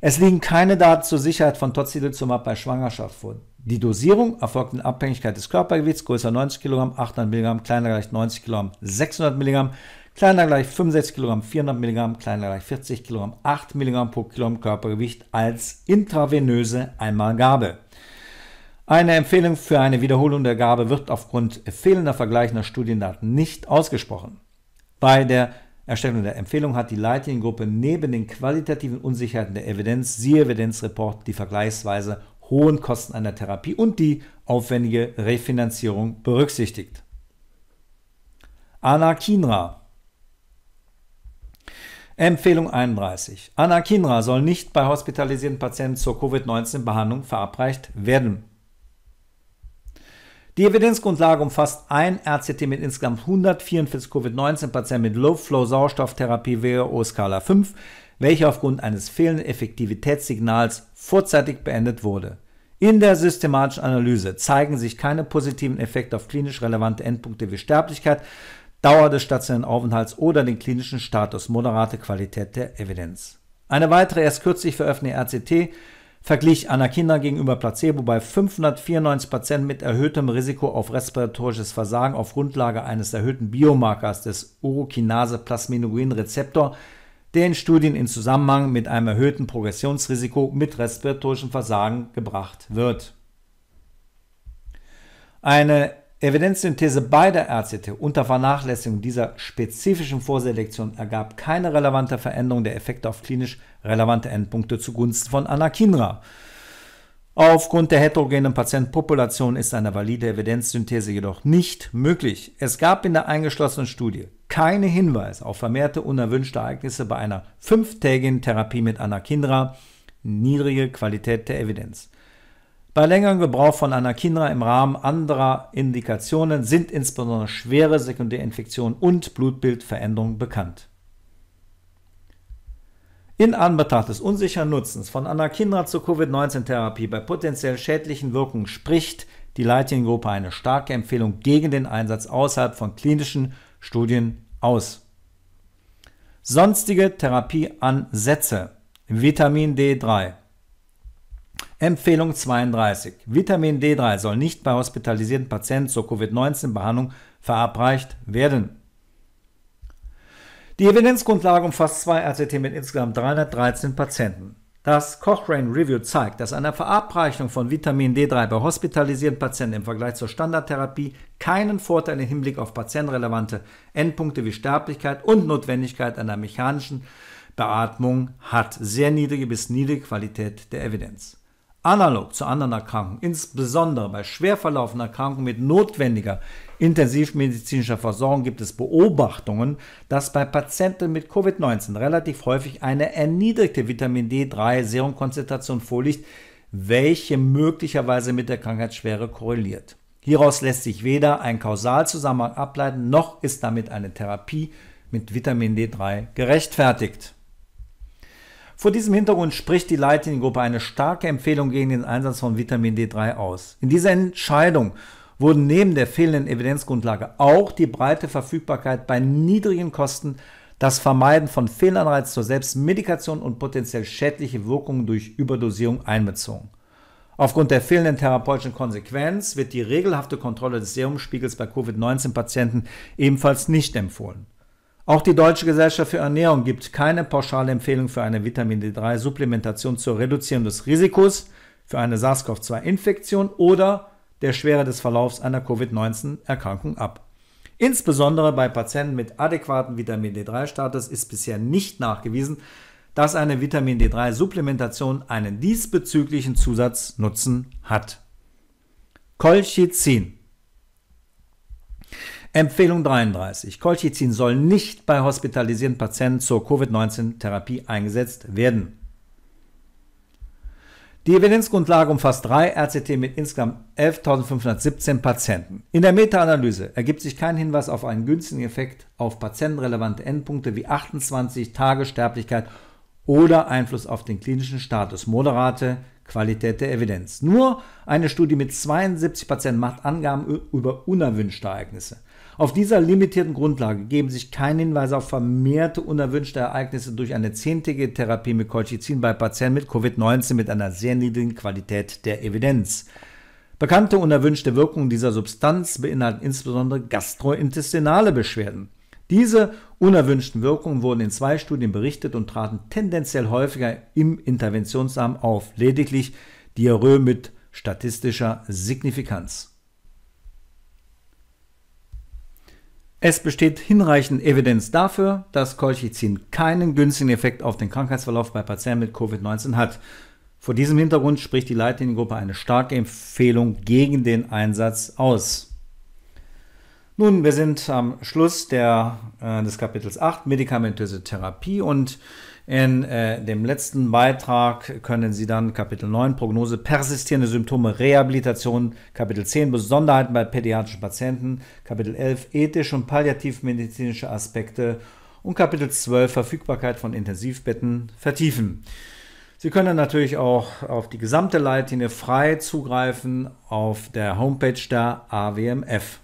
Es liegen keine Daten zur Sicherheit von Tocilizumab bei Schwangerschaft vor. Die Dosierung erfolgt in Abhängigkeit des Körpergewichts, größer 90 kg, 800 mg, kleiner gleich 90 kg, 600 mg, Kleiner gleich 65 Kilogramm, 400 Milligramm, kleiner gleich 40 Kilogramm, 8 Milligramm pro Kilogramm Körpergewicht als intravenöse Einmalgabe. Eine Empfehlung für eine Wiederholung der Gabe wird aufgrund fehlender vergleichender Studiendaten nicht ausgesprochen. Bei der Erstellung der Empfehlung hat die Leitliniengruppe neben den qualitativen Unsicherheiten der Evidenz, siehe Evidenzreport, die vergleichsweise hohen Kosten einer Therapie und die aufwendige Refinanzierung berücksichtigt. Anakinra Empfehlung 31. Anakinra soll nicht bei hospitalisierten Patienten zur Covid-19-Behandlung verabreicht werden. Die Evidenzgrundlage umfasst ein RCT mit insgesamt 144 Covid-19-Patienten mit Low-Flow-Sauerstofftherapie WHO-Skala 5, welche aufgrund eines fehlenden Effektivitätssignals vorzeitig beendet wurde. In der systematischen Analyse zeigen sich keine positiven Effekte auf klinisch relevante Endpunkte wie Sterblichkeit Dauer des stationären Aufenthalts oder den klinischen Status, moderate Qualität der Evidenz. Eine weitere erst kürzlich veröffentlichte RCT verglich Anakinra gegenüber Placebo bei 594 Patienten mit erhöhtem Risiko auf respiratorisches Versagen auf Grundlage eines erhöhten Biomarkers des Urokinase-Plasminogen-Rezeptor, der in Studien in Zusammenhang mit einem erhöhten Progressionsrisiko mit respiratorischem Versagen gebracht wird. Eine Evidenzsynthese synthese beider RCT unter Vernachlässigung dieser spezifischen Vorselektion ergab keine relevante Veränderung der Effekte auf klinisch relevante Endpunkte zugunsten von Anakinra. Aufgrund der heterogenen Patientenpopulation ist eine valide Evidenzsynthese jedoch nicht möglich. Es gab in der eingeschlossenen Studie keine Hinweise auf vermehrte unerwünschte Ereignisse bei einer fünftägigen Therapie mit Anakinra. niedrige Qualität der Evidenz. Bei längerem Gebrauch von Anakinra im Rahmen anderer Indikationen sind insbesondere schwere Sekundärinfektionen und Blutbildveränderungen bekannt. In Anbetracht des unsicheren Nutzens von Anakinra zur Covid-19-Therapie bei potenziell schädlichen Wirkungen spricht die Leitliniengruppe eine starke Empfehlung gegen den Einsatz außerhalb von klinischen Studien aus. Sonstige Therapieansätze Vitamin D3 Empfehlung 32. Vitamin D3 soll nicht bei hospitalisierten Patienten zur Covid-19-Behandlung verabreicht werden. Die Evidenzgrundlage umfasst zwei RCT mit insgesamt 313 Patienten. Das Cochrane Review zeigt, dass eine Verabreichung von Vitamin D3 bei hospitalisierten Patienten im Vergleich zur Standardtherapie keinen Vorteil im Hinblick auf patientenrelevante Endpunkte wie Sterblichkeit und Notwendigkeit einer mechanischen Beatmung hat. Sehr niedrige bis niedrige Qualität der Evidenz. Analog zu anderen Erkrankungen, insbesondere bei schwer verlaufenden Erkrankungen mit notwendiger intensivmedizinischer Versorgung, gibt es Beobachtungen, dass bei Patienten mit Covid-19 relativ häufig eine erniedrigte Vitamin D3-Serumkonzentration vorliegt, welche möglicherweise mit der Krankheitsschwere korreliert. Hieraus lässt sich weder ein Kausalzusammenhang ableiten, noch ist damit eine Therapie mit Vitamin D3 gerechtfertigt. Vor diesem Hintergrund spricht die Leitliniengruppe eine starke Empfehlung gegen den Einsatz von Vitamin D3 aus. In dieser Entscheidung wurden neben der fehlenden Evidenzgrundlage auch die breite Verfügbarkeit bei niedrigen Kosten, das Vermeiden von Fehlanreiz zur Selbstmedikation und potenziell schädliche Wirkungen durch Überdosierung einbezogen. Aufgrund der fehlenden therapeutischen Konsequenz wird die regelhafte Kontrolle des Serumspiegels bei Covid-19-Patienten ebenfalls nicht empfohlen. Auch die Deutsche Gesellschaft für Ernährung gibt keine pauschale Empfehlung für eine Vitamin D3-Supplementation zur Reduzierung des Risikos für eine SARS-CoV-2-Infektion oder der Schwere des Verlaufs einer Covid-19-Erkrankung ab. Insbesondere bei Patienten mit adäquaten Vitamin D3-Status ist bisher nicht nachgewiesen, dass eine Vitamin D3-Supplementation einen diesbezüglichen Zusatznutzen hat. Colchicin Empfehlung 33. Colchicin soll nicht bei hospitalisierten Patienten zur Covid-19-Therapie eingesetzt werden. Die Evidenzgrundlage umfasst drei RCT mit insgesamt 11.517 Patienten. In der Meta-Analyse ergibt sich kein Hinweis auf einen günstigen Effekt auf patientenrelevante Endpunkte wie 28 Tage Sterblichkeit oder Einfluss auf den klinischen Status, moderate Qualität der Evidenz. Nur eine Studie mit 72 Patienten macht Angaben über unerwünschte Ereignisse. Auf dieser limitierten Grundlage geben sich keine Hinweise auf vermehrte unerwünschte Ereignisse durch eine zehntägige Therapie mit Colchicin bei Patienten mit Covid-19 mit einer sehr niedrigen Qualität der Evidenz. Bekannte unerwünschte Wirkungen dieser Substanz beinhalten insbesondere gastrointestinale Beschwerden. Diese unerwünschten Wirkungen wurden in zwei Studien berichtet und traten tendenziell häufiger im Interventionsarm auf, lediglich Diarrhoe mit statistischer Signifikanz. Es besteht hinreichend Evidenz dafür, dass Colchicin keinen günstigen Effekt auf den Krankheitsverlauf bei Patienten mit Covid-19 hat. Vor diesem Hintergrund spricht die Leitliniengruppe eine starke Empfehlung gegen den Einsatz aus. Nun, wir sind am Schluss der, äh, des Kapitels 8, medikamentöse Therapie und in äh, dem letzten Beitrag können Sie dann Kapitel 9 Prognose, persistierende Symptome, Rehabilitation, Kapitel 10 Besonderheiten bei pädiatrischen Patienten, Kapitel 11 ethische und palliativmedizinische Aspekte und Kapitel 12 Verfügbarkeit von Intensivbetten vertiefen. Sie können natürlich auch auf die gesamte Leitlinie frei zugreifen auf der Homepage der AWMF.